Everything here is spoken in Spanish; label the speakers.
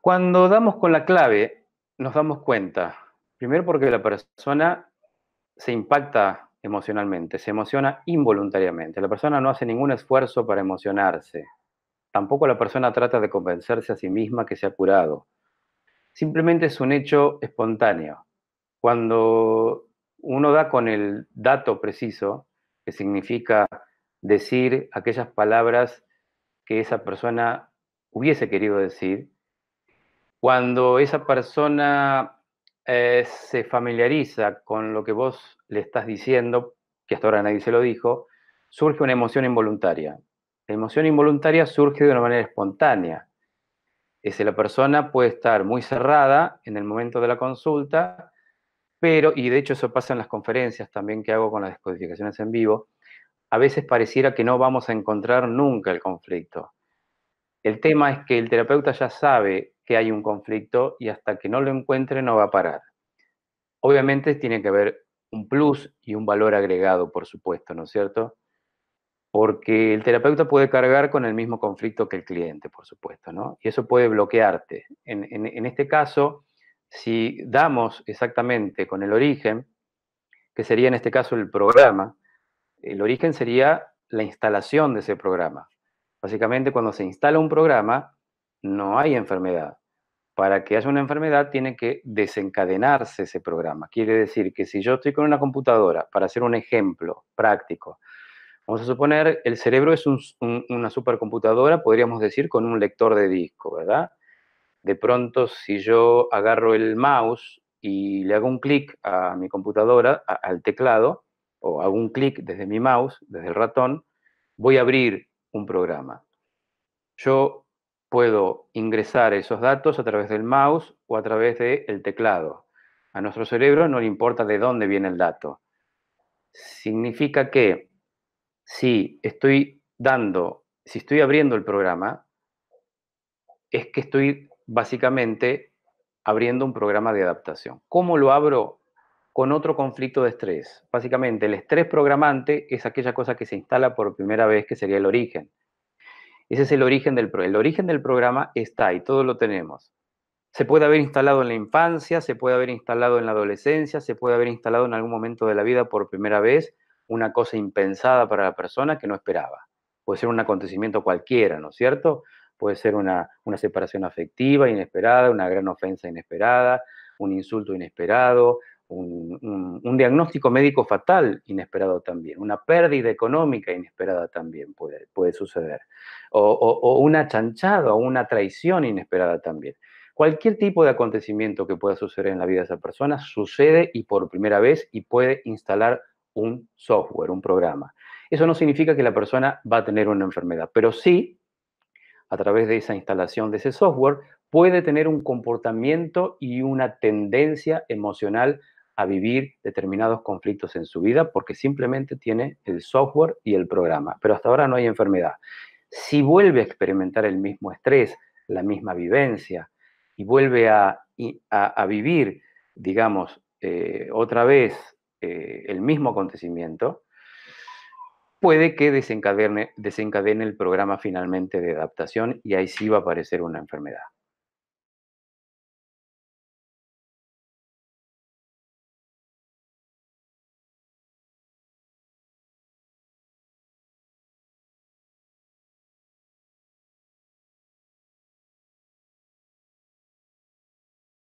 Speaker 1: Cuando damos con la clave, nos damos cuenta, primero porque la persona se impacta emocionalmente, se emociona involuntariamente. La persona no hace ningún esfuerzo para emocionarse. Tampoco la persona trata de convencerse a sí misma que se ha curado. Simplemente es un hecho espontáneo. Cuando uno da con el dato preciso, que significa decir aquellas palabras que esa persona hubiese querido decir, cuando esa persona eh, se familiariza con lo que vos le estás diciendo, que hasta ahora nadie se lo dijo, surge una emoción involuntaria. La emoción involuntaria surge de una manera espontánea. Es la persona puede estar muy cerrada en el momento de la consulta, pero, y de hecho eso pasa en las conferencias también que hago con las descodificaciones en vivo, a veces pareciera que no vamos a encontrar nunca el conflicto. El tema es que el terapeuta ya sabe que hay un conflicto y hasta que no lo encuentre no va a parar. Obviamente tiene que haber un plus y un valor agregado, por supuesto, ¿no es cierto? Porque el terapeuta puede cargar con el mismo conflicto que el cliente, por supuesto, ¿no? Y eso puede bloquearte. En, en este caso, si damos exactamente con el origen, que sería en este caso el programa, el origen sería la instalación de ese programa. Básicamente, cuando se instala un programa, no hay enfermedad. Para que haya una enfermedad tiene que desencadenarse ese programa. Quiere decir que si yo estoy con una computadora, para hacer un ejemplo práctico, vamos a suponer el cerebro es una supercomputadora, podríamos decir, con un lector de disco, ¿verdad? De pronto, si yo agarro el mouse y le hago un clic a mi computadora, al teclado, o hago un clic desde mi mouse, desde el ratón, voy a abrir un programa. Yo puedo ingresar esos datos a través del mouse o a través del teclado. A nuestro cerebro no le importa de dónde viene el dato. Significa que si estoy dando, si estoy abriendo el programa, es que estoy básicamente abriendo un programa de adaptación. ¿Cómo lo abro? Con otro conflicto de estrés. Básicamente, el estrés programante es aquella cosa que se instala por primera vez, que sería el origen. Ese es el origen del programa. El origen del programa está ahí, todo lo tenemos. Se puede haber instalado en la infancia, se puede haber instalado en la adolescencia, se puede haber instalado en algún momento de la vida por primera vez una cosa impensada para la persona que no esperaba. Puede ser un acontecimiento cualquiera, ¿no es cierto? Puede ser una, una separación afectiva inesperada, una gran ofensa inesperada, un insulto inesperado, un, diagnóstico médico fatal inesperado también, una pérdida económica inesperada también puede, puede suceder, o, o una chanchada o una traición inesperada también. Cualquier tipo de acontecimiento que pueda suceder en la vida de esa persona sucede y por primera vez y puede instalar un software, un programa. Eso no significa que la persona va a tener una enfermedad, pero sí, a través de esa instalación de ese software, puede tener un comportamiento y una tendencia emocional a vivir determinados conflictos en su vida porque simplemente tiene el software y el programa, pero hasta ahora no hay enfermedad. Si vuelve a experimentar el mismo estrés, la misma vivencia y vuelve a, vivir, digamos, eh, otra vez eh, el mismo acontecimiento, puede que desencadene, desencadene el programa finalmente de adaptación y ahí sí va a aparecer una enfermedad.